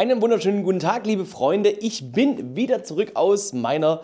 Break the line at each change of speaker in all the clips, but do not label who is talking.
Einen wunderschönen guten Tag, liebe Freunde. Ich bin wieder zurück aus meiner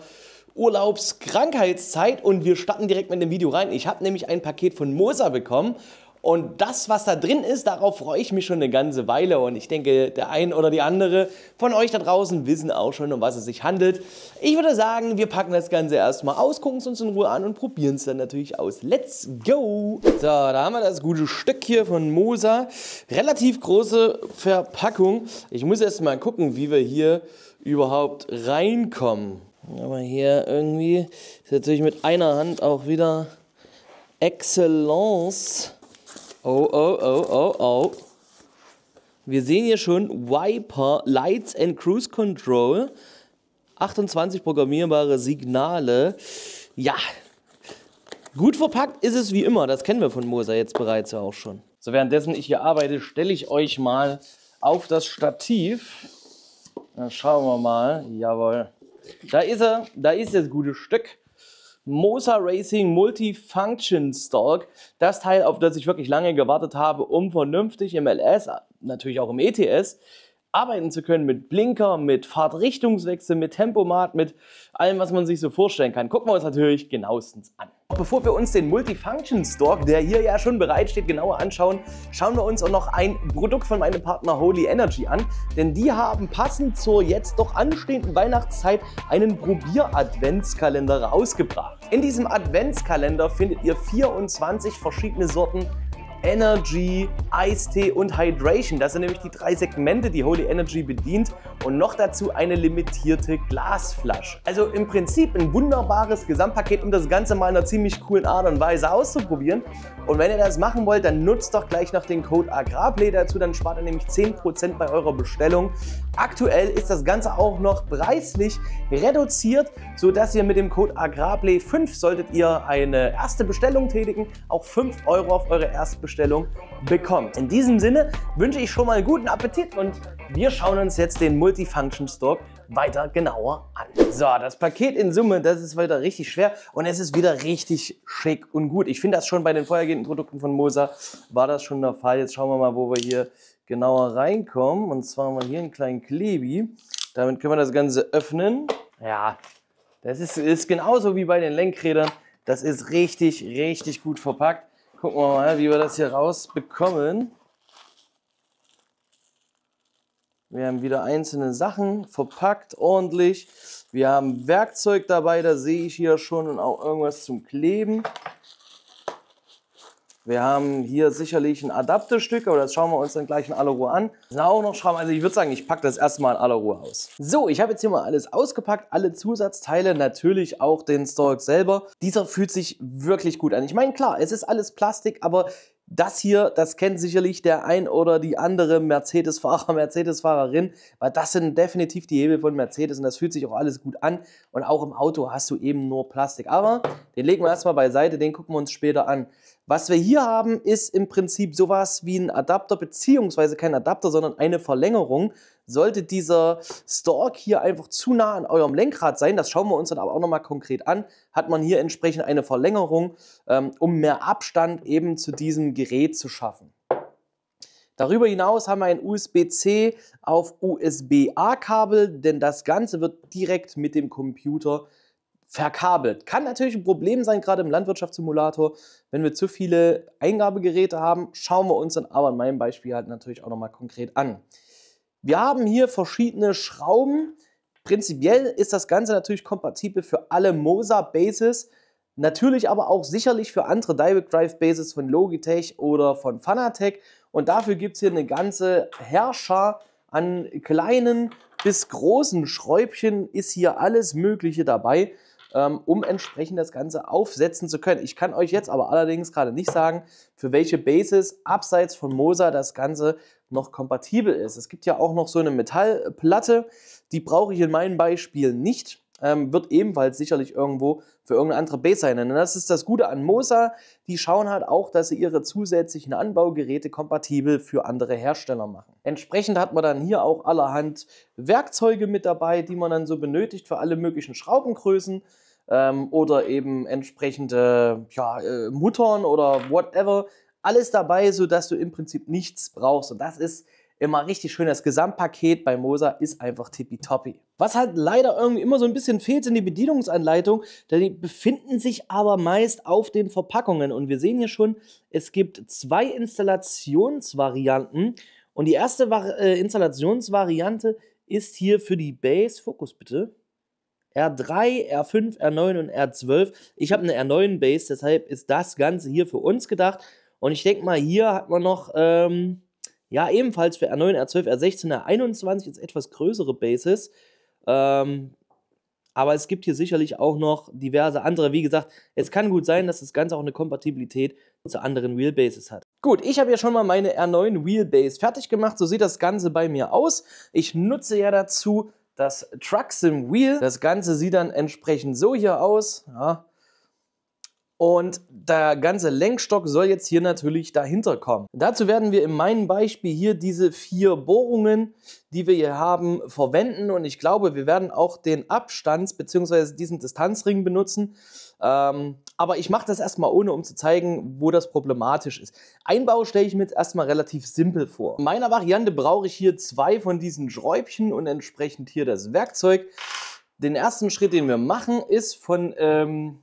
Urlaubskrankheitszeit und wir starten direkt mit dem Video rein. Ich habe nämlich ein Paket von Mosa bekommen und das, was da drin ist, darauf freue ich mich schon eine ganze Weile. Und ich denke, der ein oder die andere von euch da draußen wissen auch schon, um was es sich handelt. Ich würde sagen, wir packen das Ganze erstmal aus, gucken es uns in Ruhe an und probieren es dann natürlich aus. Let's go! So, da haben wir das gute Stück hier von Mosa. Relativ große Verpackung. Ich muss erst mal gucken, wie wir hier überhaupt reinkommen. Aber hier irgendwie ist natürlich mit einer Hand auch wieder Excellence Oh, oh, oh, oh, oh. Wir sehen hier schon Wiper, Lights and Cruise Control. 28 programmierbare Signale. Ja, gut verpackt ist es wie immer. Das kennen wir von Moser jetzt bereits ja auch schon. So, währenddessen ich hier arbeite, stelle ich euch mal auf das Stativ. Dann schauen wir mal. Jawohl. Da ist er. Da ist das gute Stück. Mosa Racing Multifunction Stalk. Das Teil, auf das ich wirklich lange gewartet habe, um vernünftig im LS, natürlich auch im ETS, arbeiten zu können mit Blinker, mit Fahrtrichtungswechsel, mit Tempomat, mit allem, was man sich so vorstellen kann. Gucken wir uns natürlich genauestens an. Bevor wir uns den Multifunction Store, der hier ja schon bereitsteht, genauer anschauen, schauen wir uns auch noch ein Produkt von meinem Partner Holy Energy an. Denn die haben passend zur jetzt doch anstehenden Weihnachtszeit einen Probier-Adventskalender rausgebracht. In diesem Adventskalender findet ihr 24 verschiedene Sorten Energy, Eistee und Hydration. Das sind nämlich die drei Segmente, die Holy Energy bedient und noch dazu eine limitierte Glasflasche. Also im Prinzip ein wunderbares Gesamtpaket, um das Ganze mal in einer ziemlich coolen Art und Weise auszuprobieren. Und wenn ihr das machen wollt, dann nutzt doch gleich noch den Code AGRARPLAY dazu, dann spart ihr nämlich 10% bei eurer Bestellung. Aktuell ist das Ganze auch noch preislich reduziert, sodass ihr mit dem Code AGRARPLAY 5 solltet ihr eine erste Bestellung tätigen, auch 5 Euro auf eure erste Bestellung Zubereitung bekommt. In diesem Sinne wünsche ich schon mal guten Appetit und wir schauen uns jetzt den Multifunction Stork weiter genauer an. So, das Paket in Summe, das ist weiter richtig schwer und es ist wieder richtig schick und gut. Ich finde das schon bei den vorhergehenden Produkten von Moser war das schon der Fall. Jetzt schauen wir mal, wo wir hier genauer reinkommen. Und zwar haben wir hier einen kleinen Klebi. Damit können wir das Ganze öffnen. Ja, das ist, ist genauso wie bei den Lenkrädern. Das ist richtig, richtig gut verpackt. Gucken wir mal, wie wir das hier rausbekommen. Wir haben wieder einzelne Sachen verpackt, ordentlich. Wir haben Werkzeug dabei, da sehe ich hier schon und auch irgendwas zum Kleben. Wir haben hier sicherlich ein Adapterstück, aber das schauen wir uns dann gleich in aller Ruhe an. Sind auch noch Schrauben. Also ich würde sagen, ich packe das erstmal in aller Ruhe aus. So, ich habe jetzt hier mal alles ausgepackt, alle Zusatzteile, natürlich auch den Stork selber. Dieser fühlt sich wirklich gut an. Ich meine, klar, es ist alles Plastik, aber das hier, das kennt sicherlich der ein oder die andere Mercedes-Fahrer, Mercedes-Fahrerin, weil das sind definitiv die Hebel von Mercedes und das fühlt sich auch alles gut an. Und auch im Auto hast du eben nur Plastik. Aber den legen wir erstmal beiseite, den gucken wir uns später an. Was wir hier haben, ist im Prinzip sowas wie ein Adapter, beziehungsweise kein Adapter, sondern eine Verlängerung sollte dieser Stalk hier einfach zu nah an eurem Lenkrad sein, das schauen wir uns dann aber auch nochmal konkret an, hat man hier entsprechend eine Verlängerung, ähm, um mehr Abstand eben zu diesem Gerät zu schaffen. Darüber hinaus haben wir ein USB-C auf USB-A-Kabel, denn das Ganze wird direkt mit dem Computer verkabelt. Kann natürlich ein Problem sein, gerade im Landwirtschaftssimulator, wenn wir zu viele Eingabegeräte haben. Schauen wir uns dann aber in meinem Beispiel halt natürlich auch nochmal konkret an. Wir haben hier verschiedene Schrauben. Prinzipiell ist das Ganze natürlich kompatibel für alle Mosa Bases, natürlich aber auch sicherlich für andere Direct Drive Bases von Logitech oder von Fanatec. Und dafür gibt es hier eine ganze Herrscher an kleinen bis großen Schräubchen, ist hier alles Mögliche dabei. Ähm, um entsprechend das Ganze aufsetzen zu können. Ich kann euch jetzt aber allerdings gerade nicht sagen, für welche Bases abseits von Mosa das Ganze noch kompatibel ist. Es gibt ja auch noch so eine Metallplatte, die brauche ich in meinem Beispiel nicht. Ähm, wird ebenfalls sicherlich irgendwo für irgendeine andere Base sein. Und das ist das Gute an Mosa, die schauen halt auch, dass sie ihre zusätzlichen Anbaugeräte kompatibel für andere Hersteller machen. Entsprechend hat man dann hier auch allerhand Werkzeuge mit dabei, die man dann so benötigt für alle möglichen Schraubengrößen ähm, oder eben entsprechende ja, äh, Muttern oder whatever. Alles dabei, sodass du im Prinzip nichts brauchst. Und das ist immer richtig schön. Das Gesamtpaket bei Mosa ist einfach tippitoppi. Was halt leider irgendwie immer so ein bisschen fehlt, sind die Bedienungsanleitungen. Die befinden sich aber meist auf den Verpackungen. Und wir sehen hier schon, es gibt zwei Installationsvarianten. Und die erste äh, Installationsvariante ist hier für die Base, Fokus bitte, R3, R5, R9 und R12. Ich habe eine R9-Base, deshalb ist das Ganze hier für uns gedacht. Und ich denke mal, hier hat man noch, ähm, ja, ebenfalls für R9, R12, R16, R21 jetzt etwas größere Bases. Ähm, aber es gibt hier sicherlich auch noch diverse andere. Wie gesagt, es kann gut sein, dass das Ganze auch eine Kompatibilität zu anderen Wheelbases hat. Gut, ich habe ja schon mal meine R9 Wheelbase fertig gemacht. So sieht das Ganze bei mir aus. Ich nutze ja dazu das Trucks im Wheel. Das Ganze sieht dann entsprechend so hier aus. Ja, und der ganze Lenkstock soll jetzt hier natürlich dahinter kommen. Dazu werden wir in meinem Beispiel hier diese vier Bohrungen, die wir hier haben, verwenden. Und ich glaube, wir werden auch den Abstands- bzw. diesen Distanzring benutzen. Ähm, aber ich mache das erstmal ohne, um zu zeigen, wo das problematisch ist. Einbau stelle ich mir jetzt erstmal relativ simpel vor. In meiner Variante brauche ich hier zwei von diesen Schräubchen und entsprechend hier das Werkzeug. Den ersten Schritt, den wir machen, ist von... Ähm,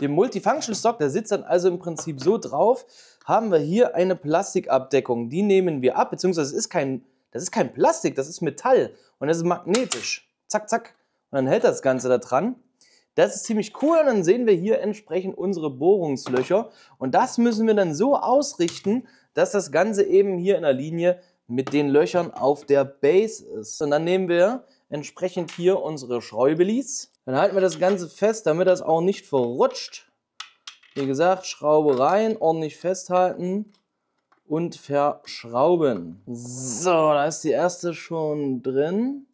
dem Multifunction Stock, der sitzt dann also im Prinzip so drauf, haben wir hier eine Plastikabdeckung. Die nehmen wir ab, beziehungsweise es ist kein, das ist kein Plastik, das ist Metall und das ist magnetisch. Zack, zack. Und dann hält das Ganze da dran. Das ist ziemlich cool und dann sehen wir hier entsprechend unsere Bohrungslöcher. Und das müssen wir dann so ausrichten, dass das Ganze eben hier in der Linie mit den Löchern auf der Base ist. Und dann nehmen wir entsprechend hier unsere Schräubelis dann halten wir das Ganze fest, damit das auch nicht verrutscht. Wie gesagt, Schraube rein, ordentlich festhalten und verschrauben. So, da ist die erste schon drin.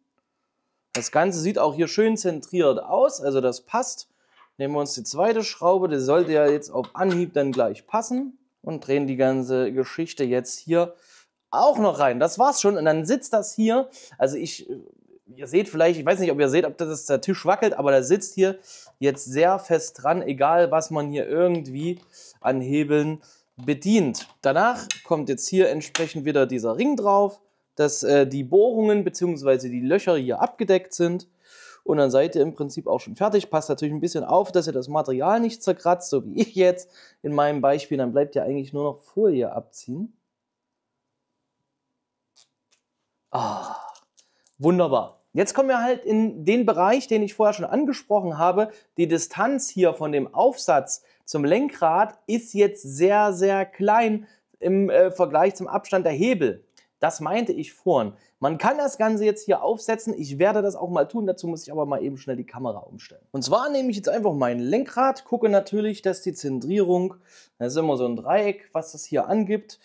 Das Ganze sieht auch hier schön zentriert aus, also das passt. Nehmen wir uns die zweite Schraube, die sollte ja jetzt auf Anhieb dann gleich passen. Und drehen die ganze Geschichte jetzt hier auch noch rein. Das war's schon und dann sitzt das hier. Also ich äh, ihr seht vielleicht, ich weiß nicht, ob ihr seht, ob das der Tisch wackelt, aber der sitzt hier jetzt sehr fest dran, egal was man hier irgendwie an Hebeln bedient. Danach kommt jetzt hier entsprechend wieder dieser Ring drauf, dass äh, die Bohrungen bzw. die Löcher hier abgedeckt sind. Und dann seid ihr im Prinzip auch schon fertig. Passt natürlich ein bisschen auf, dass ihr das Material nicht zerkratzt, so wie ich jetzt in meinem Beispiel. Dann bleibt ja eigentlich nur noch Folie abziehen. Ah, wunderbar. Jetzt kommen wir halt in den Bereich, den ich vorher schon angesprochen habe. Die Distanz hier von dem Aufsatz zum Lenkrad ist jetzt sehr, sehr klein im äh, Vergleich zum Abstand der Hebel. Das meinte ich vorhin. Man kann das Ganze jetzt hier aufsetzen. Ich werde das auch mal tun. Dazu muss ich aber mal eben schnell die Kamera umstellen. Und zwar nehme ich jetzt einfach mein Lenkrad, gucke natürlich, dass die Zentrierung, das ist immer so ein Dreieck, was das hier angibt,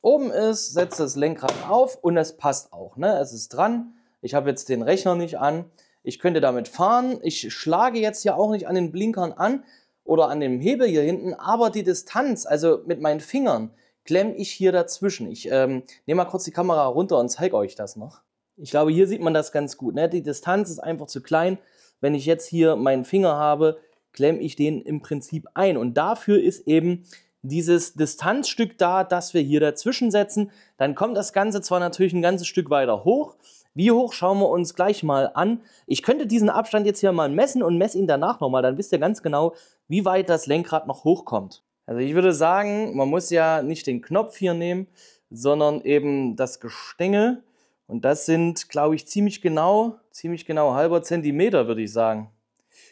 oben ist, setze das Lenkrad auf und es passt auch. Ne? Es ist dran ich habe jetzt den Rechner nicht an, ich könnte damit fahren, ich schlage jetzt hier auch nicht an den Blinkern an oder an dem Hebel hier hinten, aber die Distanz, also mit meinen Fingern, klemme ich hier dazwischen. Ich ähm, nehme mal kurz die Kamera runter und zeige euch das noch. Ich glaube, hier sieht man das ganz gut. Ne? Die Distanz ist einfach zu klein. Wenn ich jetzt hier meinen Finger habe, klemme ich den im Prinzip ein. Und dafür ist eben dieses Distanzstück da, das wir hier dazwischen setzen. Dann kommt das Ganze zwar natürlich ein ganzes Stück weiter hoch, wie hoch schauen wir uns gleich mal an. Ich könnte diesen Abstand jetzt hier mal messen und messe ihn danach nochmal, dann wisst ihr ganz genau, wie weit das Lenkrad noch hochkommt. Also ich würde sagen, man muss ja nicht den Knopf hier nehmen, sondern eben das Gestänge. Und das sind, glaube ich, ziemlich genau, ziemlich genau halber Zentimeter, würde ich sagen.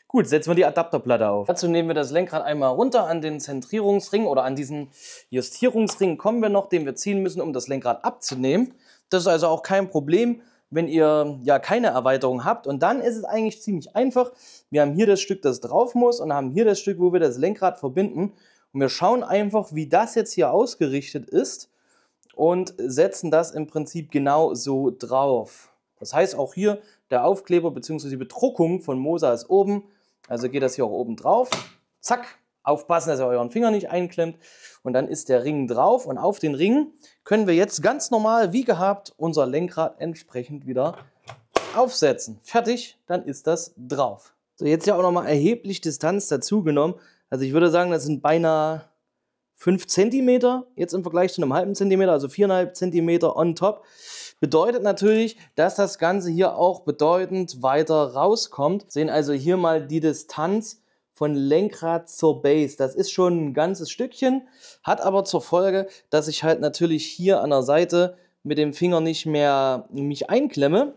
Gut, setzen wir die Adapterplatte auf. Dazu nehmen wir das Lenkrad einmal runter an den Zentrierungsring oder an diesen Justierungsring kommen wir noch, den wir ziehen müssen, um das Lenkrad abzunehmen. Das ist also auch kein Problem wenn ihr ja keine Erweiterung habt. Und dann ist es eigentlich ziemlich einfach. Wir haben hier das Stück, das drauf muss und haben hier das Stück, wo wir das Lenkrad verbinden. Und wir schauen einfach, wie das jetzt hier ausgerichtet ist und setzen das im Prinzip genau so drauf. Das heißt auch hier, der Aufkleber bzw. die Bedruckung von Mosa ist oben. Also geht das hier auch oben drauf. Zack, Aufpassen, dass ihr euren Finger nicht einklemmt. Und dann ist der Ring drauf und auf den Ring können wir jetzt ganz normal, wie gehabt, unser Lenkrad entsprechend wieder aufsetzen. Fertig, dann ist das drauf. So, jetzt ja auch nochmal erheblich Distanz dazu genommen. Also ich würde sagen, das sind beinahe 5 cm jetzt im Vergleich zu einem halben Zentimeter, also 4,5 cm on top. Bedeutet natürlich, dass das Ganze hier auch bedeutend weiter rauskommt. Sehen also hier mal die Distanz von Lenkrad zur Base. Das ist schon ein ganzes Stückchen, hat aber zur Folge, dass ich halt natürlich hier an der Seite mit dem Finger nicht mehr mich einklemme.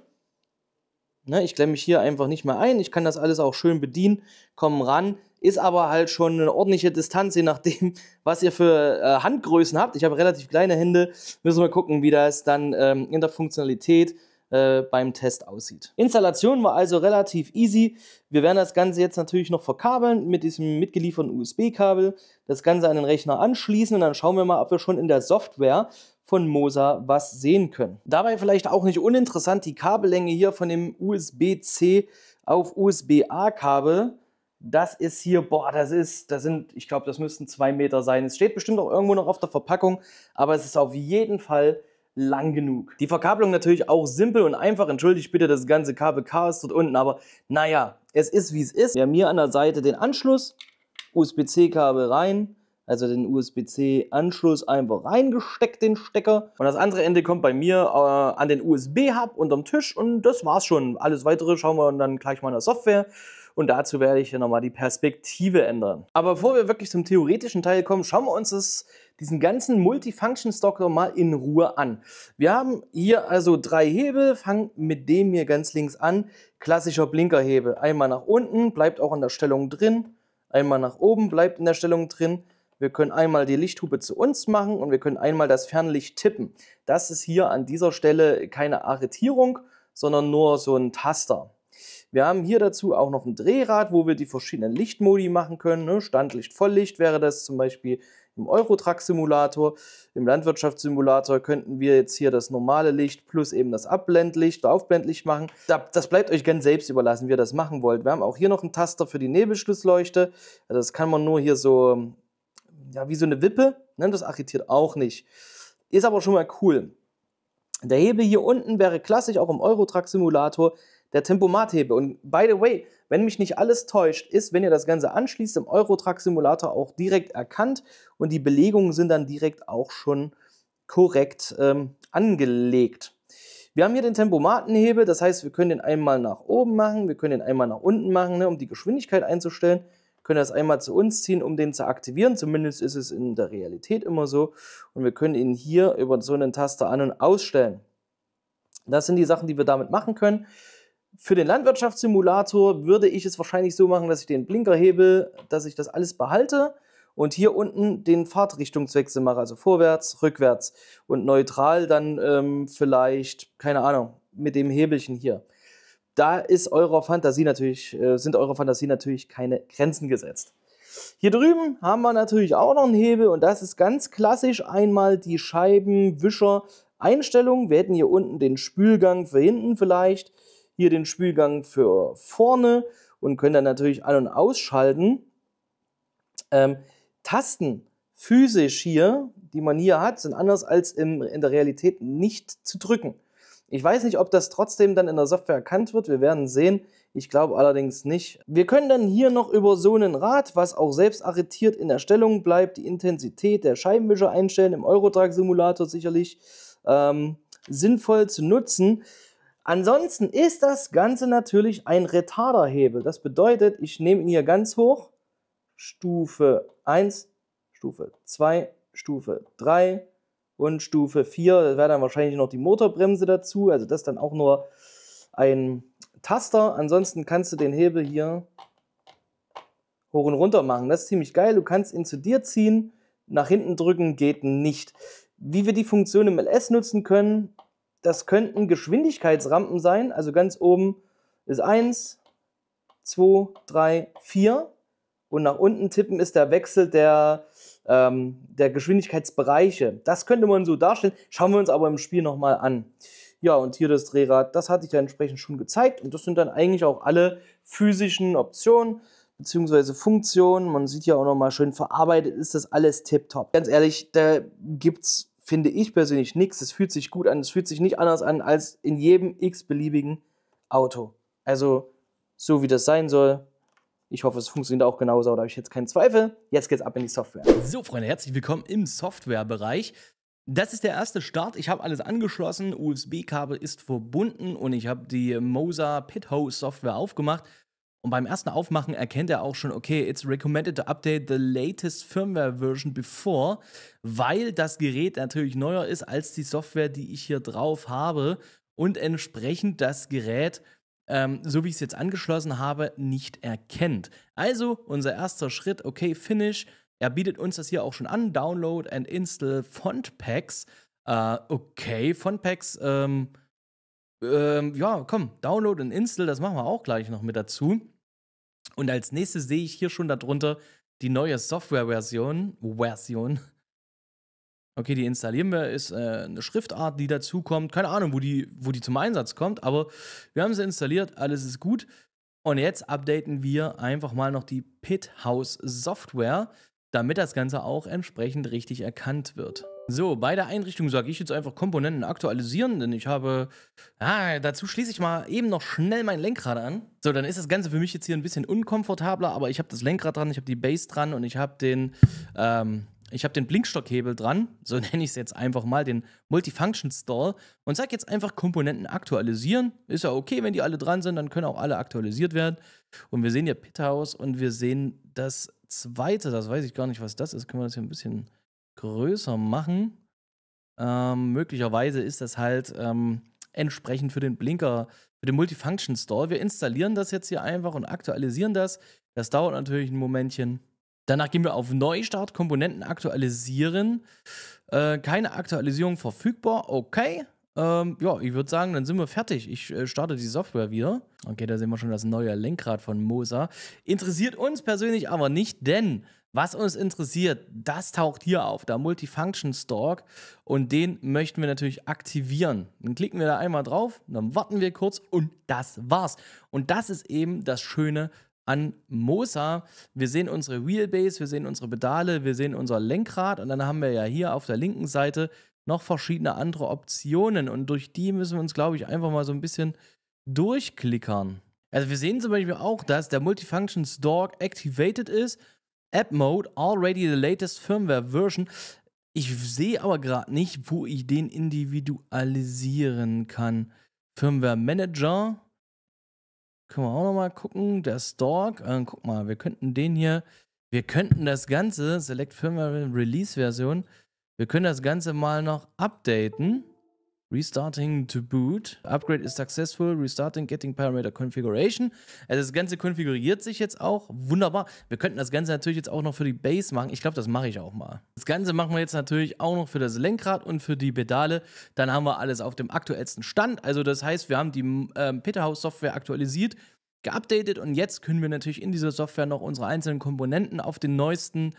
Ne, ich klemme mich hier einfach nicht mehr ein. Ich kann das alles auch schön bedienen, kommen ran. Ist aber halt schon eine ordentliche Distanz, je nachdem, was ihr für äh, Handgrößen habt. Ich habe relativ kleine Hände. Müssen wir gucken, wie das dann ähm, in der Funktionalität äh, beim Test aussieht. Installation war also relativ easy. Wir werden das Ganze jetzt natürlich noch verkabeln mit diesem mitgelieferten USB-Kabel, das Ganze an den Rechner anschließen und dann schauen wir mal, ob wir schon in der Software von Mosa was sehen können. Dabei vielleicht auch nicht uninteressant die Kabellänge hier von dem USB-C auf USB-A-Kabel. Das ist hier, boah, das ist, das sind, ich glaube, das müssten zwei Meter sein. Es steht bestimmt auch irgendwo noch auf der Verpackung, aber es ist auf jeden Fall lang genug. Die Verkabelung natürlich auch simpel und einfach. Entschuldigt bitte das ganze Kabel Kabelchaos dort unten, aber naja, es ist wie es ist. Wir haben hier an der Seite den Anschluss, USB-C-Kabel rein, also den USB-C-Anschluss einfach reingesteckt, den Stecker. Und das andere Ende kommt bei mir äh, an den USB-Hub unterm Tisch und das war's schon. Alles weitere schauen wir dann gleich mal in der Software. Und dazu werde ich hier nochmal die Perspektive ändern. Aber bevor wir wirklich zum theoretischen Teil kommen, schauen wir uns das diesen ganzen Multifunction Stocker mal in Ruhe an. Wir haben hier also drei Hebel, fangen mit dem hier ganz links an. Klassischer Blinkerhebel. Einmal nach unten, bleibt auch in der Stellung drin. Einmal nach oben, bleibt in der Stellung drin. Wir können einmal die Lichthupe zu uns machen und wir können einmal das Fernlicht tippen. Das ist hier an dieser Stelle keine Arretierung, sondern nur so ein Taster. Wir haben hier dazu auch noch ein Drehrad, wo wir die verschiedenen Lichtmodi machen können. Ne? Standlicht, Volllicht wäre das zum Beispiel im Eurotruck-Simulator. Im Landwirtschaftssimulator könnten wir jetzt hier das normale Licht plus eben das Abblendlicht, Aufblendlicht machen. Das bleibt euch ganz selbst überlassen, wie ihr das machen wollt. Wir haben auch hier noch einen Taster für die Nebelschlussleuchte. Also das kann man nur hier so, ja, wie so eine Wippe. Ne? Das arretiert auch nicht. Ist aber schon mal cool. Der Hebel hier unten wäre klassisch auch im Eurotruck-Simulator der Tempomathebel. Und by the way, wenn mich nicht alles täuscht, ist, wenn ihr das Ganze anschließt, im eurotruck simulator auch direkt erkannt und die Belegungen sind dann direkt auch schon korrekt ähm, angelegt. Wir haben hier den Tempomatenhebel, das heißt, wir können den einmal nach oben machen, wir können den einmal nach unten machen, ne, um die Geschwindigkeit einzustellen, wir können das einmal zu uns ziehen, um den zu aktivieren, zumindest ist es in der Realität immer so und wir können ihn hier über so einen Taster an- und ausstellen. Das sind die Sachen, die wir damit machen können. Für den Landwirtschaftssimulator würde ich es wahrscheinlich so machen, dass ich den Blinker hebe, dass ich das alles behalte und hier unten den Fahrtrichtungswechsel mache, also vorwärts, rückwärts und neutral dann ähm, vielleicht, keine Ahnung, mit dem Hebelchen hier. Da ist eurer Fantasie natürlich, äh, sind eurer Fantasie natürlich keine Grenzen gesetzt. Hier drüben haben wir natürlich auch noch einen Hebel und das ist ganz klassisch einmal die Scheibenwischer-Einstellung. Wir hätten hier unten den Spülgang für hinten vielleicht hier den Spülgang für vorne und können dann natürlich an- und ausschalten. Ähm, Tasten physisch hier, die man hier hat, sind anders als im, in der Realität nicht zu drücken. Ich weiß nicht, ob das trotzdem dann in der Software erkannt wird. Wir werden sehen. Ich glaube allerdings nicht. Wir können dann hier noch über so einen Rad, was auch selbst arretiert in der Stellung bleibt, die Intensität der Scheibenwischer einstellen, im Eurotrack-Simulator sicherlich ähm, sinnvoll zu nutzen. Ansonsten ist das Ganze natürlich ein Retarderhebel. Das bedeutet, ich nehme ihn hier ganz hoch, Stufe 1, Stufe 2, Stufe 3 und Stufe 4. Das wäre dann wahrscheinlich noch die Motorbremse dazu. Also das ist dann auch nur ein Taster. Ansonsten kannst du den Hebel hier hoch und runter machen. Das ist ziemlich geil. Du kannst ihn zu dir ziehen. Nach hinten drücken geht nicht. Wie wir die Funktion im LS nutzen können, das könnten Geschwindigkeitsrampen sein. Also ganz oben ist 1, 2, 3, 4. Und nach unten tippen ist der Wechsel der, ähm, der Geschwindigkeitsbereiche. Das könnte man so darstellen. Schauen wir uns aber im Spiel nochmal an. Ja, und hier das Drehrad, das hatte ich ja entsprechend schon gezeigt. Und das sind dann eigentlich auch alle physischen Optionen beziehungsweise Funktionen. Man sieht ja auch nochmal schön verarbeitet, ist das alles tiptop. Ganz ehrlich, da gibt es finde ich persönlich nichts. Es fühlt sich gut an, es fühlt sich nicht anders an als in jedem x-beliebigen Auto. Also so wie das sein soll. Ich hoffe, es funktioniert auch genauso, da habe ich jetzt keinen Zweifel. Jetzt geht's ab in die Software. So, Freunde, herzlich willkommen im Softwarebereich. Das ist der erste Start. Ich habe alles angeschlossen, USB-Kabel ist verbunden und ich habe die Mosa Pithose Software aufgemacht und beim ersten Aufmachen erkennt er auch schon, okay, it's recommended to update the latest firmware version before, weil das Gerät natürlich neuer ist als die Software, die ich hier drauf habe und entsprechend das Gerät, ähm, so wie ich es jetzt angeschlossen habe, nicht erkennt. Also unser erster Schritt, okay, Finish. Er bietet uns das hier auch schon an, Download and Install Font Packs. Äh, okay, Font Packs. Ähm, ähm, ja, komm, Download und Install, das machen wir auch gleich noch mit dazu. Und als nächstes sehe ich hier schon darunter die neue Software-Version. Version. Okay, die installieren wir, ist äh, eine Schriftart, die dazukommt. Keine Ahnung, wo die, wo die zum Einsatz kommt, aber wir haben sie installiert, alles ist gut. Und jetzt updaten wir einfach mal noch die Pithouse Software, damit das Ganze auch entsprechend richtig erkannt wird. So, bei der Einrichtung sage ich jetzt einfach Komponenten aktualisieren, denn ich habe. Ah, dazu schließe ich mal eben noch schnell mein Lenkrad an. So, dann ist das Ganze für mich jetzt hier ein bisschen unkomfortabler, aber ich habe das Lenkrad dran, ich habe die Base dran und ich habe den, ähm, ich habe den Blinkstockhebel dran, so nenne ich es jetzt einfach mal, den Multifunction Stall. und sage jetzt einfach Komponenten aktualisieren. Ist ja okay, wenn die alle dran sind, dann können auch alle aktualisiert werden. Und wir sehen hier Pit House und wir sehen das zweite, das weiß ich gar nicht, was das ist. Können wir das hier ein bisschen größer machen. Ähm, möglicherweise ist das halt ähm, entsprechend für den Blinker, für den Multifunction Store. Wir installieren das jetzt hier einfach und aktualisieren das. Das dauert natürlich ein Momentchen. Danach gehen wir auf Neustart, Komponenten aktualisieren. Äh, keine Aktualisierung verfügbar. Okay. Ähm, ja, ich würde sagen, dann sind wir fertig. Ich äh, starte die Software wieder. Okay, da sehen wir schon das neue Lenkrad von Mosa. Interessiert uns persönlich aber nicht, denn was uns interessiert, das taucht hier auf, der Multifunction Stalk. Und den möchten wir natürlich aktivieren. Dann klicken wir da einmal drauf, dann warten wir kurz und das war's. Und das ist eben das Schöne an Mosa. Wir sehen unsere Wheelbase, wir sehen unsere Pedale, wir sehen unser Lenkrad und dann haben wir ja hier auf der linken Seite noch verschiedene andere Optionen. Und durch die müssen wir uns, glaube ich, einfach mal so ein bisschen durchklickern. Also wir sehen zum Beispiel auch, dass der Multifunction Stalk activated ist App Mode, already the latest firmware version. Ich sehe aber gerade nicht, wo ich den individualisieren kann. Firmware Manager. Können wir auch nochmal gucken. Der Stalk. Äh, guck mal, wir könnten den hier. Wir könnten das Ganze, Select Firmware Release Version, wir können das Ganze mal noch updaten. Restarting to boot. Upgrade is successful. Restarting getting parameter configuration. Also das Ganze konfiguriert sich jetzt auch. Wunderbar. Wir könnten das Ganze natürlich jetzt auch noch für die Base machen. Ich glaube, das mache ich auch mal. Das Ganze machen wir jetzt natürlich auch noch für das Lenkrad und für die Pedale. Dann haben wir alles auf dem aktuellsten Stand. Also das heißt, wir haben die ähm, Peterhouse Software aktualisiert geupdatet und jetzt können wir natürlich in dieser Software noch unsere einzelnen Komponenten auf den neuesten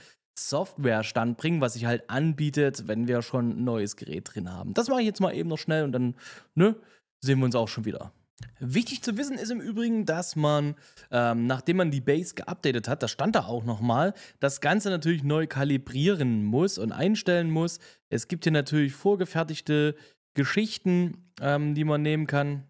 Softwarestand bringen, was sich halt anbietet, wenn wir schon ein neues Gerät drin haben. Das mache ich jetzt mal eben noch schnell und dann ne, sehen wir uns auch schon wieder. Wichtig zu wissen ist im Übrigen, dass man, ähm, nachdem man die Base geupdatet hat, das stand da auch nochmal, das Ganze natürlich neu kalibrieren muss und einstellen muss. Es gibt hier natürlich vorgefertigte Geschichten, ähm, die man nehmen kann.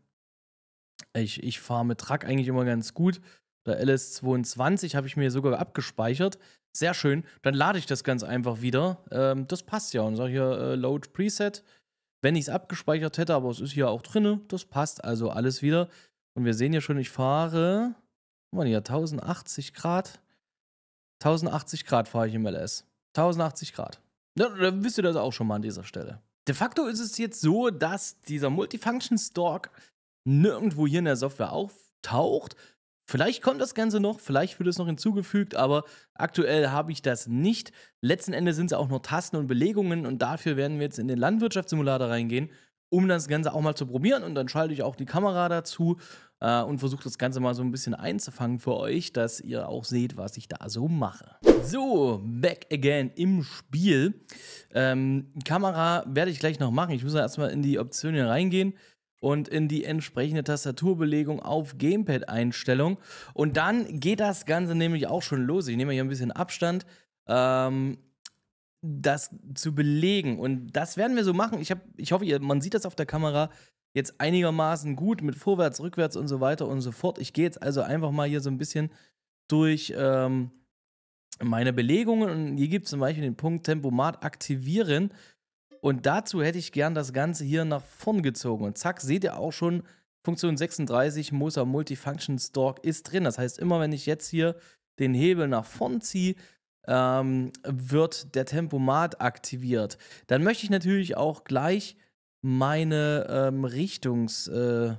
Ich, ich fahre mit Truck eigentlich immer ganz gut. Der LS22 habe ich mir sogar abgespeichert. Sehr schön. Dann lade ich das ganz einfach wieder. Ähm, das passt ja. Und sage hier äh, Load Preset. Wenn ich es abgespeichert hätte, aber es ist hier auch drin. Das passt also alles wieder. Und wir sehen hier schon, ich fahre. Guck mal hier, 1080 Grad. 1080 Grad fahre ich im LS. 1080 Grad. Ja, dann wisst ihr das auch schon mal an dieser Stelle. De facto ist es jetzt so, dass dieser Multifunction Stalk nirgendwo hier in der Software auftaucht, Vielleicht kommt das Ganze noch, vielleicht wird es noch hinzugefügt, aber aktuell habe ich das nicht. Letzten Endes sind es auch nur Tasten und Belegungen und dafür werden wir jetzt in den Landwirtschaftssimulator reingehen, um das Ganze auch mal zu probieren und dann schalte ich auch die Kamera dazu äh, und versuche das Ganze mal so ein bisschen einzufangen für euch, dass ihr auch seht, was ich da so mache. So, back again im Spiel. Ähm, Kamera werde ich gleich noch machen. Ich muss erstmal in die Optionen reingehen und in die entsprechende Tastaturbelegung auf Gamepad-Einstellung. Und dann geht das Ganze nämlich auch schon los. Ich nehme hier ein bisschen Abstand. Ähm, das zu belegen. Und das werden wir so machen. Ich, hab, ich hoffe, man sieht das auf der Kamera jetzt einigermaßen gut mit vorwärts, rückwärts und so weiter und so fort. Ich gehe jetzt also einfach mal hier so ein bisschen durch ähm, meine Belegungen. Und hier gibt es zum Beispiel den Punkt Tempomat aktivieren. Und dazu hätte ich gern das Ganze hier nach vorn gezogen. Und zack, seht ihr auch schon, Funktion 36 Moser Multifunction Stalk ist drin. Das heißt, immer wenn ich jetzt hier den Hebel nach vorn ziehe, ähm, wird der Tempomat aktiviert. Dann möchte ich natürlich auch gleich meine ähm, Richtungs, äh,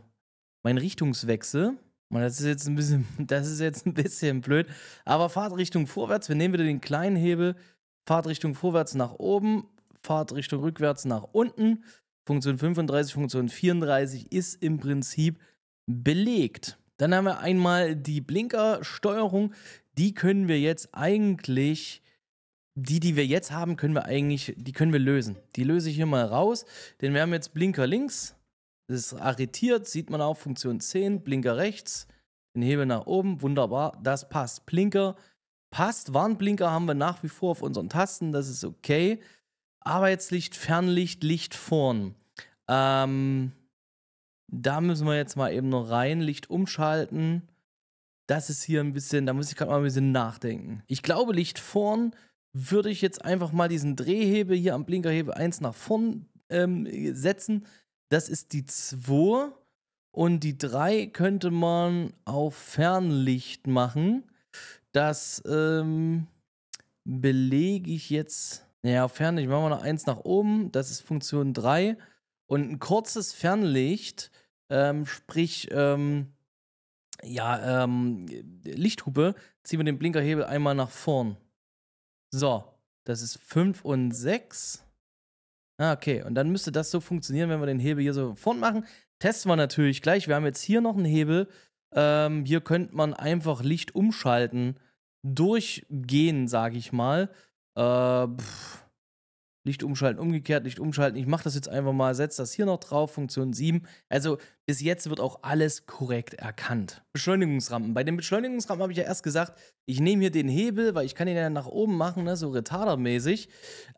meinen Richtungswechsel. das ist jetzt ein bisschen, das ist jetzt ein bisschen blöd. Aber Fahrtrichtung vorwärts. Wir nehmen wieder den kleinen Hebel. Fahrtrichtung vorwärts nach oben. Fahrtrichtung rückwärts nach unten. Funktion 35, Funktion 34 ist im Prinzip belegt. Dann haben wir einmal die Blinkersteuerung. Die können wir jetzt eigentlich, die, die wir jetzt haben, können wir eigentlich, die können wir lösen. Die löse ich hier mal raus, denn wir haben jetzt Blinker links. Das ist arretiert, sieht man auch, Funktion 10, Blinker rechts, den Hebel nach oben, wunderbar, das passt. Blinker passt, Warnblinker haben wir nach wie vor auf unseren Tasten, das ist okay. Arbeitslicht, Fernlicht, Licht vorn. Ähm, da müssen wir jetzt mal eben noch rein, Licht umschalten. Das ist hier ein bisschen, da muss ich gerade mal ein bisschen nachdenken. Ich glaube, Licht vorn würde ich jetzt einfach mal diesen Drehhebel hier am Blinkerhebel 1 nach vorn ähm, setzen. Das ist die 2 und die 3 könnte man auf Fernlicht machen. Das ähm, belege ich jetzt naja, Fernlicht. Machen wir noch eins nach oben. Das ist Funktion 3. Und ein kurzes Fernlicht, ähm, sprich, ähm, ja, ähm, Lichthupe, ziehen wir den Blinkerhebel einmal nach vorn. So, das ist 5 und 6. Ah, okay. Und dann müsste das so funktionieren, wenn wir den Hebel hier so vorn machen. Testen wir natürlich gleich. Wir haben jetzt hier noch einen Hebel. Ähm, hier könnte man einfach Licht umschalten, durchgehen, sage ich mal. Äh, pff. Licht umschalten, umgekehrt, Licht umschalten. Ich mache das jetzt einfach mal, setze das hier noch drauf, Funktion 7. Also bis jetzt wird auch alles korrekt erkannt. Beschleunigungsrampen. Bei den Beschleunigungsrampen habe ich ja erst gesagt, ich nehme hier den Hebel, weil ich kann ihn ja nach oben machen, ne, so retardermäßig.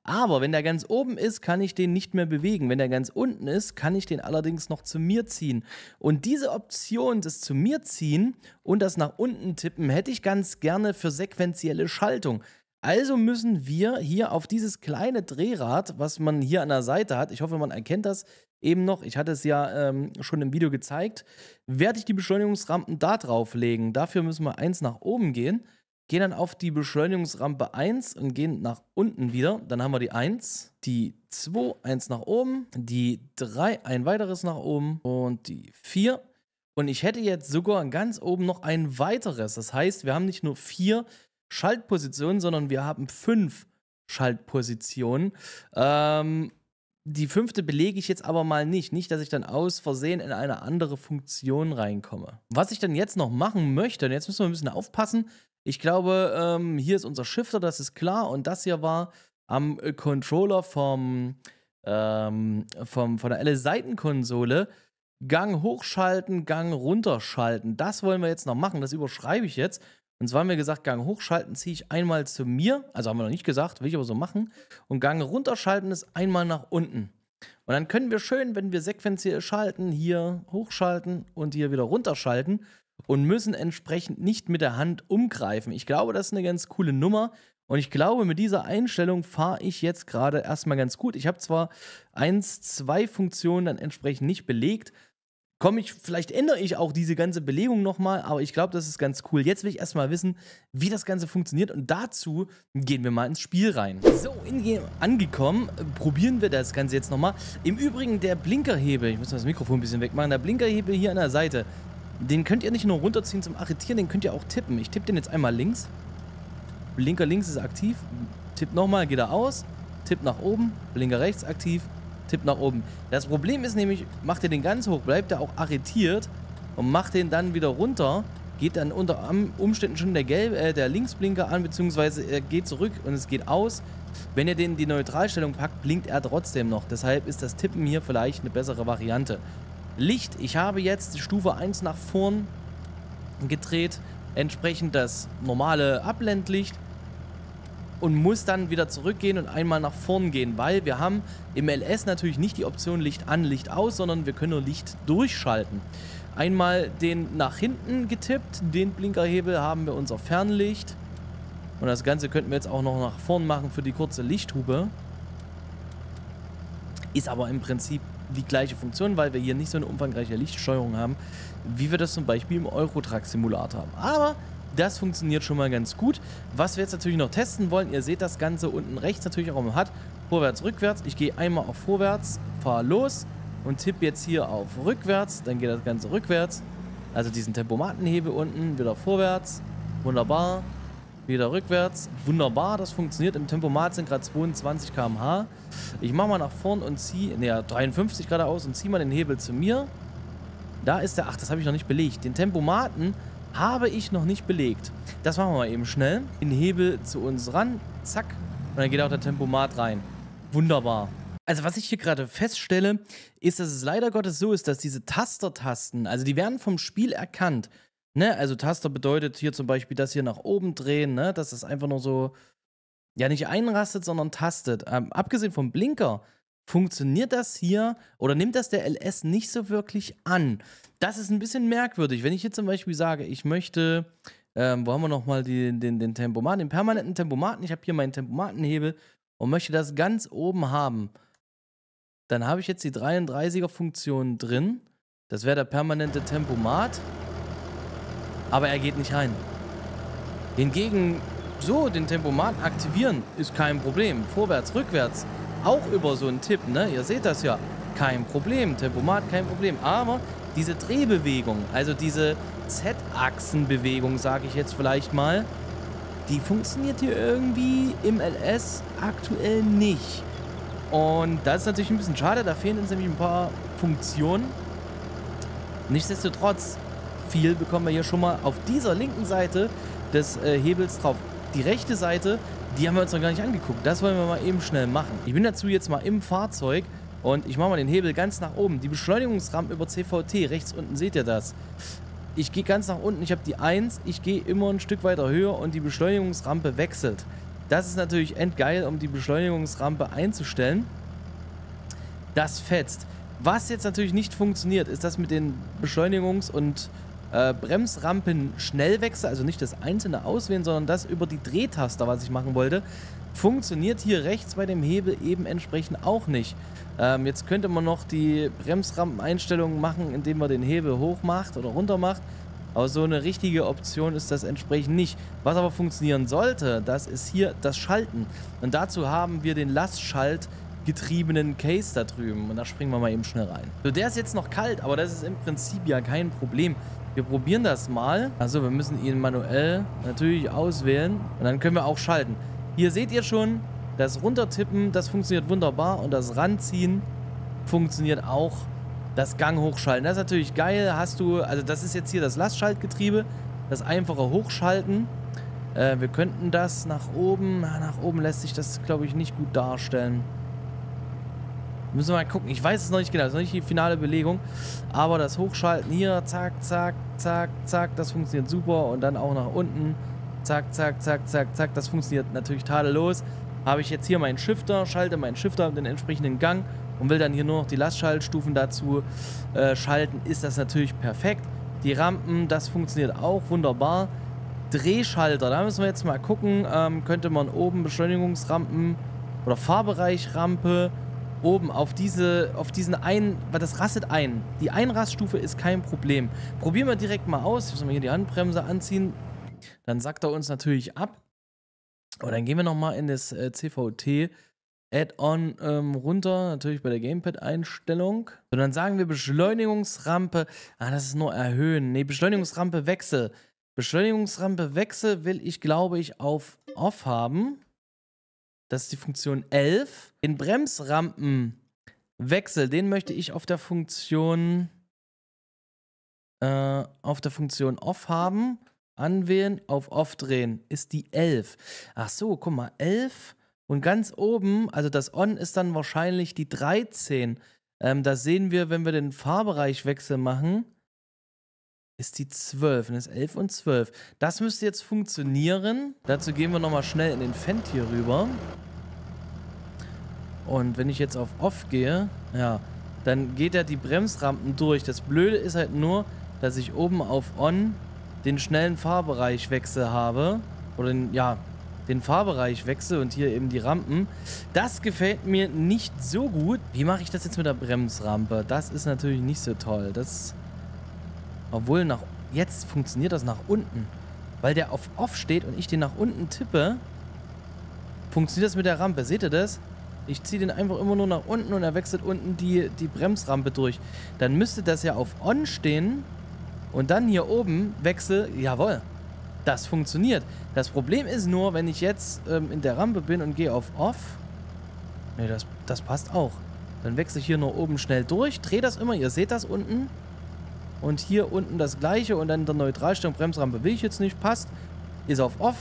Aber wenn der ganz oben ist, kann ich den nicht mehr bewegen. Wenn der ganz unten ist, kann ich den allerdings noch zu mir ziehen. Und diese Option, das zu mir ziehen und das nach unten tippen, hätte ich ganz gerne für sequentielle Schaltung. Also müssen wir hier auf dieses kleine Drehrad, was man hier an der Seite hat, ich hoffe, man erkennt das eben noch, ich hatte es ja ähm, schon im Video gezeigt, werde ich die Beschleunigungsrampen da drauf legen. Dafür müssen wir eins nach oben gehen, gehen dann auf die Beschleunigungsrampe 1 und gehen nach unten wieder. Dann haben wir die 1, die 2, eins nach oben, die 3, ein weiteres nach oben und die 4. Und ich hätte jetzt sogar ganz oben noch ein weiteres. Das heißt, wir haben nicht nur vier, Schaltpositionen, sondern wir haben fünf Schaltpositionen. Ähm, die fünfte belege ich jetzt aber mal nicht. Nicht, dass ich dann aus Versehen in eine andere Funktion reinkomme. Was ich dann jetzt noch machen möchte, und jetzt müssen wir ein bisschen aufpassen. Ich glaube, ähm, hier ist unser Shifter, das ist klar. Und das hier war am Controller vom, ähm, vom, von der l seitenkonsole Gang hochschalten, Gang runterschalten. Das wollen wir jetzt noch machen. Das überschreibe ich jetzt. Und zwar haben wir gesagt, Gang hochschalten ziehe ich einmal zu mir, also haben wir noch nicht gesagt, will ich aber so machen. Und Gang runterschalten ist einmal nach unten. Und dann können wir schön, wenn wir sequenziell schalten, hier hochschalten und hier wieder runterschalten und müssen entsprechend nicht mit der Hand umgreifen. Ich glaube, das ist eine ganz coole Nummer. Und ich glaube, mit dieser Einstellung fahre ich jetzt gerade erstmal ganz gut. Ich habe zwar eins, zwei Funktionen dann entsprechend nicht belegt, komme ich, vielleicht ändere ich auch diese ganze Belegung nochmal, aber ich glaube, das ist ganz cool. Jetzt will ich erstmal wissen, wie das Ganze funktioniert und dazu gehen wir mal ins Spiel rein. So, in angekommen, probieren wir das Ganze jetzt nochmal. Im Übrigen, der Blinkerhebel, ich muss mal das Mikrofon ein bisschen wegmachen, der Blinkerhebel hier an der Seite, den könnt ihr nicht nur runterziehen zum Arretieren, den könnt ihr auch tippen. Ich tippe den jetzt einmal links. Blinker links ist aktiv. Tipp nochmal, geht er aus. Tipp nach oben, Blinker rechts aktiv. Tipp nach oben. Das Problem ist nämlich, macht ihr den ganz hoch, bleibt er auch arretiert und macht den dann wieder runter, geht dann unter Umständen schon der, Gelb, äh, der Linksblinker an, beziehungsweise er geht zurück und es geht aus. Wenn ihr den in die Neutralstellung packt, blinkt er trotzdem noch. Deshalb ist das Tippen hier vielleicht eine bessere Variante. Licht, ich habe jetzt die Stufe 1 nach vorn gedreht, entsprechend das normale Abblendlicht und muss dann wieder zurückgehen und einmal nach vorn gehen, weil wir haben im LS natürlich nicht die Option Licht an, Licht aus, sondern wir können nur Licht durchschalten. Einmal den nach hinten getippt, den Blinkerhebel haben wir unser Fernlicht. Und das Ganze könnten wir jetzt auch noch nach vorn machen für die kurze Lichthube. Ist aber im Prinzip die gleiche Funktion, weil wir hier nicht so eine umfangreiche Lichtsteuerung haben, wie wir das zum Beispiel im Eurotruck Simulator haben. Aber das funktioniert schon mal ganz gut. Was wir jetzt natürlich noch testen wollen, ihr seht das Ganze unten rechts natürlich auch im HUD. Vorwärts, rückwärts. Ich gehe einmal auf vorwärts, fahre los und tippe jetzt hier auf rückwärts. Dann geht das Ganze rückwärts. Also diesen Tempomatenhebel unten, wieder vorwärts. Wunderbar. Wieder rückwärts. Wunderbar, das funktioniert. Im Tempomat sind gerade 22 km/h. Ich mache mal nach vorn und ziehe, naja, 53 geradeaus und ziehe mal den Hebel zu mir. Da ist der, ach, das habe ich noch nicht belegt. Den Tempomaten habe ich noch nicht belegt. Das machen wir mal eben schnell. Den Hebel zu uns ran. Zack. Und dann geht auch der Tempomat rein. Wunderbar. Also was ich hier gerade feststelle, ist, dass es leider Gottes so ist, dass diese Tastertasten, also die werden vom Spiel erkannt. Ne? Also Taster bedeutet hier zum Beispiel das hier nach oben drehen, ne? dass es einfach nur so, ja nicht einrastet, sondern tastet. Ähm, abgesehen vom Blinker funktioniert das hier oder nimmt das der LS nicht so wirklich an. Das ist ein bisschen merkwürdig. Wenn ich jetzt zum Beispiel sage, ich möchte, ähm, wo haben wir nochmal den, den, den Tempomaten, den permanenten Tempomaten, ich habe hier meinen Tempomatenhebel und möchte das ganz oben haben, dann habe ich jetzt die 33er-Funktion drin. Das wäre der permanente Tempomat. Aber er geht nicht rein. Hingegen so den Tempomat aktivieren ist kein Problem. Vorwärts, rückwärts, auch über so einen Tipp, ne? ihr seht das ja, kein Problem, Tempomat, kein Problem. Aber diese Drehbewegung, also diese Z-Achsenbewegung, sage ich jetzt vielleicht mal, die funktioniert hier irgendwie im LS aktuell nicht. Und das ist natürlich ein bisschen schade, da fehlen uns nämlich ein paar Funktionen. Nichtsdestotrotz, viel bekommen wir hier schon mal auf dieser linken Seite des äh, Hebels drauf. Die rechte Seite die haben wir uns noch gar nicht angeguckt. Das wollen wir mal eben schnell machen. Ich bin dazu jetzt mal im Fahrzeug und ich mache mal den Hebel ganz nach oben. Die Beschleunigungsrampe über CVT, rechts unten seht ihr das. Ich gehe ganz nach unten, ich habe die 1, ich gehe immer ein Stück weiter höher und die Beschleunigungsrampe wechselt. Das ist natürlich endgeil, um die Beschleunigungsrampe einzustellen. Das fetzt. Was jetzt natürlich nicht funktioniert, ist das mit den Beschleunigungs- und äh, Bremsrampen Schnellwechsel, also nicht das einzelne auswählen, sondern das über die Drehtaster, was ich machen wollte, funktioniert hier rechts bei dem Hebel eben entsprechend auch nicht. Ähm, jetzt könnte man noch die Bremsrampeneinstellungen machen, indem man den Hebel hoch macht oder runter macht. Aber so eine richtige Option ist das entsprechend nicht. Was aber funktionieren sollte, das ist hier das Schalten. Und dazu haben wir den Lastschalt getriebenen Case da drüben. Und da springen wir mal eben schnell rein. So, der ist jetzt noch kalt, aber das ist im Prinzip ja kein Problem. Wir probieren das mal. Also wir müssen ihn manuell natürlich auswählen. Und dann können wir auch schalten. Hier seht ihr schon, das Runtertippen, das funktioniert wunderbar. Und das Ranziehen funktioniert auch. Das Gang hochschalten, das ist natürlich geil. Hast du, also das ist jetzt hier das Lastschaltgetriebe. Das einfache Hochschalten. Äh, wir könnten das nach oben, nach oben lässt sich das, glaube ich, nicht gut darstellen. Müssen wir mal gucken. Ich weiß es noch nicht genau. Das ist noch nicht die finale Belegung. Aber das Hochschalten hier, zack, zack, zack, zack, das funktioniert super. Und dann auch nach unten. Zack, zack, zack, zack, zack. Das funktioniert natürlich tadellos. Habe ich jetzt hier meinen Shifter, schalte meinen Shifter in den entsprechenden Gang und will dann hier nur noch die Lastschaltstufen dazu äh, schalten, ist das natürlich perfekt. Die Rampen, das funktioniert auch wunderbar. Drehschalter, da müssen wir jetzt mal gucken. Ähm, könnte man oben Beschleunigungsrampen oder Fahrbereichrampe oben auf diese, auf diesen einen, weil das rastet ein. Die Einraststufe ist kein Problem. Probieren wir direkt mal aus. Müssen wir hier die Handbremse anziehen. Dann sackt er uns natürlich ab. Und dann gehen wir nochmal in das äh, CVT Add-on ähm, runter, natürlich bei der Gamepad-Einstellung. Und dann sagen wir Beschleunigungsrampe. Ah, das ist nur erhöhen. Nee, Beschleunigungsrampe Wechsel. Beschleunigungsrampe Wechsel will ich, glaube ich, auf Off haben. Das ist die Funktion 11. Den Bremsrampenwechsel, den möchte ich auf der Funktion äh, auf der Funktion off haben. Anwählen, auf off drehen ist die 11. Ach so, guck mal, 11 und ganz oben, also das on ist dann wahrscheinlich die 13. Ähm, das sehen wir, wenn wir den Fahrbereichwechsel machen ist die 12. Und ist 11 und 12. Das müsste jetzt funktionieren. Dazu gehen wir nochmal schnell in den Fendt hier rüber. Und wenn ich jetzt auf Off gehe, ja, dann geht er die Bremsrampen durch. Das Blöde ist halt nur, dass ich oben auf On den schnellen Fahrbereichwechsel habe. Oder den, ja, den Fahrbereichwechsel und hier eben die Rampen. Das gefällt mir nicht so gut. Wie mache ich das jetzt mit der Bremsrampe? Das ist natürlich nicht so toll. Das obwohl, nach, jetzt funktioniert das nach unten. Weil der auf Off steht und ich den nach unten tippe, funktioniert das mit der Rampe. Seht ihr das? Ich ziehe den einfach immer nur nach unten und er wechselt unten die, die Bremsrampe durch. Dann müsste das ja auf On stehen und dann hier oben wechsel. Jawohl, das funktioniert. Das Problem ist nur, wenn ich jetzt ähm, in der Rampe bin und gehe auf Off. Ne, das, das passt auch. Dann wechsle ich hier nur oben schnell durch, drehe das immer. Ihr seht das unten. Und hier unten das gleiche und dann der Neutralstellung Bremsrampe will ich jetzt nicht, passt. Ist auf Off.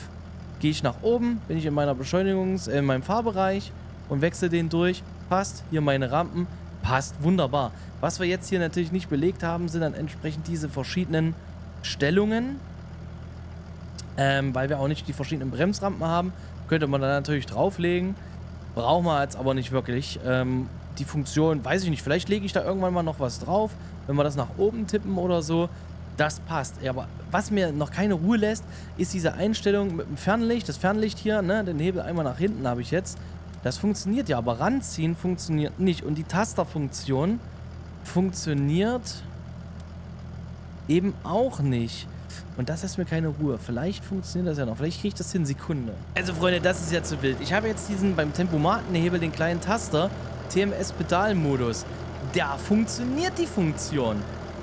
Gehe ich nach oben, bin ich in meiner Beschleunigungs-, äh, in meinem Fahrbereich und wechsle den durch. Passt. Hier meine Rampen. Passt. Wunderbar. Was wir jetzt hier natürlich nicht belegt haben, sind dann entsprechend diese verschiedenen Stellungen. Ähm, weil wir auch nicht die verschiedenen Bremsrampen haben. Könnte man dann natürlich drauflegen. Brauchen wir jetzt aber nicht wirklich. Ähm, die Funktion, weiß ich nicht, vielleicht lege ich da irgendwann mal noch was drauf wenn wir das nach oben tippen oder so, das passt. Ja, aber was mir noch keine Ruhe lässt, ist diese Einstellung mit dem Fernlicht. Das Fernlicht hier, ne, den Hebel einmal nach hinten habe ich jetzt. Das funktioniert ja, aber ranziehen funktioniert nicht. Und die Tasterfunktion funktioniert eben auch nicht. Und das lässt mir keine Ruhe. Vielleicht funktioniert das ja noch. Vielleicht kriege ich das in Sekunde. Also Freunde, das ist ja zu wild. Ich habe jetzt diesen beim Tempomatenhebel den kleinen Taster TMS-Pedalmodus da funktioniert die Funktion.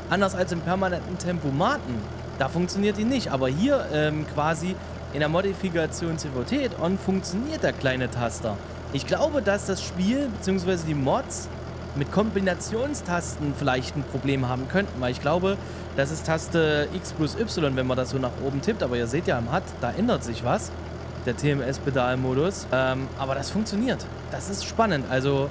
Anders als im permanenten Tempomaten. Da funktioniert die nicht. Aber hier ähm, quasi in der Modifikation CVT on funktioniert der kleine Taster. Ich glaube, dass das Spiel bzw. die Mods mit Kombinationstasten vielleicht ein Problem haben könnten, weil ich glaube, das ist Taste X plus Y, wenn man das so nach oben tippt. Aber ihr seht ja im HUD, da ändert sich was. Der TMS-Pedalmodus. Ähm, aber das funktioniert. Das ist spannend. Also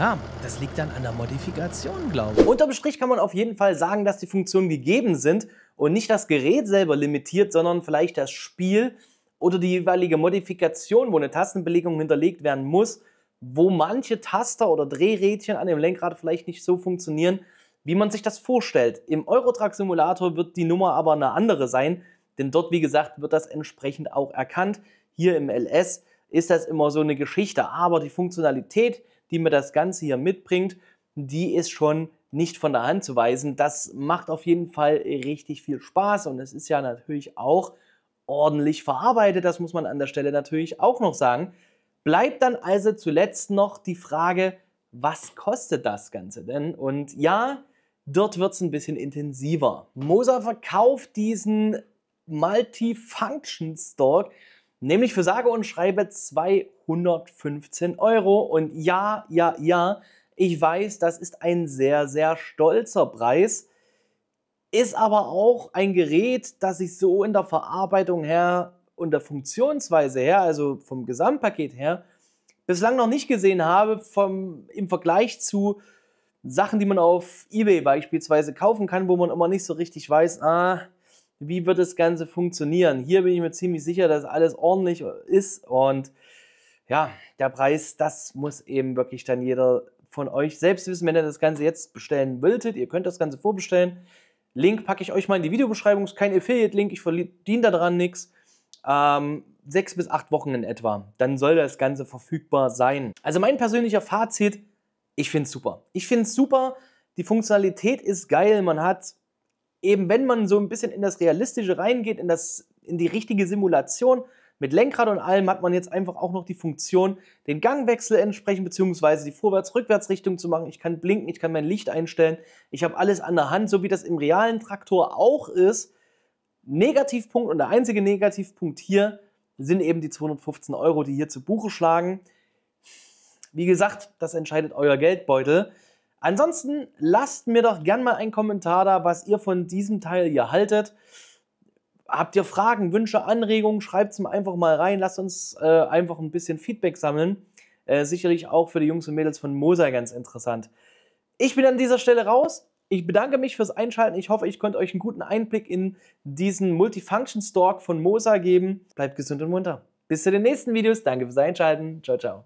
Rahmen. Das liegt dann an der Modifikation, glaube ich. Unterm Strich kann man auf jeden Fall sagen, dass die Funktionen gegeben sind und nicht das Gerät selber limitiert, sondern vielleicht das Spiel oder die jeweilige Modifikation, wo eine Tastenbelegung hinterlegt werden muss, wo manche Taster oder Drehrädchen an dem Lenkrad vielleicht nicht so funktionieren, wie man sich das vorstellt. Im Eurotruck Simulator wird die Nummer aber eine andere sein, denn dort, wie gesagt, wird das entsprechend auch erkannt. Hier im LS ist das immer so eine Geschichte, aber die Funktionalität die mir das Ganze hier mitbringt, die ist schon nicht von der Hand zu weisen. Das macht auf jeden Fall richtig viel Spaß und es ist ja natürlich auch ordentlich verarbeitet. Das muss man an der Stelle natürlich auch noch sagen. Bleibt dann also zuletzt noch die Frage, was kostet das Ganze denn? Und ja, dort wird es ein bisschen intensiver. Moser verkauft diesen Multifunction Stalk, nämlich für sage und schreibe 2,50 115 Euro. Und ja, ja, ja, ich weiß, das ist ein sehr, sehr stolzer Preis. Ist aber auch ein Gerät, das ich so in der Verarbeitung her und der Funktionsweise her, also vom Gesamtpaket her, bislang noch nicht gesehen habe vom, im Vergleich zu Sachen, die man auf eBay beispielsweise kaufen kann, wo man immer nicht so richtig weiß, ah, wie wird das Ganze funktionieren. Hier bin ich mir ziemlich sicher, dass alles ordentlich ist und ja, der Preis, das muss eben wirklich dann jeder von euch selbst wissen, wenn ihr das Ganze jetzt bestellen wolltet. Ihr könnt das Ganze vorbestellen. Link packe ich euch mal in die Videobeschreibung. Ist kein Affiliate-Link, ich verdiene daran nichts. Ähm, sechs bis acht Wochen in etwa. Dann soll das Ganze verfügbar sein. Also mein persönlicher Fazit, ich finde es super. Ich finde es super. Die Funktionalität ist geil. Man hat eben, wenn man so ein bisschen in das Realistische reingeht, in, das, in die richtige Simulation, mit Lenkrad und allem hat man jetzt einfach auch noch die Funktion, den Gangwechsel entsprechend beziehungsweise die Vorwärts-Rückwärts-Richtung zu machen. Ich kann blinken, ich kann mein Licht einstellen. Ich habe alles an der Hand, so wie das im realen Traktor auch ist. Negativpunkt und der einzige Negativpunkt hier sind eben die 215 Euro, die hier zu Buche schlagen. Wie gesagt, das entscheidet euer Geldbeutel. Ansonsten lasst mir doch gern mal einen Kommentar da, was ihr von diesem Teil hier haltet habt ihr Fragen, Wünsche, Anregungen, schreibt es mir einfach mal rein. Lasst uns äh, einfach ein bisschen Feedback sammeln. Äh, sicherlich auch für die Jungs und Mädels von Moser ganz interessant. Ich bin an dieser Stelle raus. Ich bedanke mich fürs Einschalten. Ich hoffe, ich konnte euch einen guten Einblick in diesen Multifunction Store von Moser geben. Bleibt gesund und munter. Bis zu den nächsten Videos. Danke fürs Einschalten. Ciao, ciao.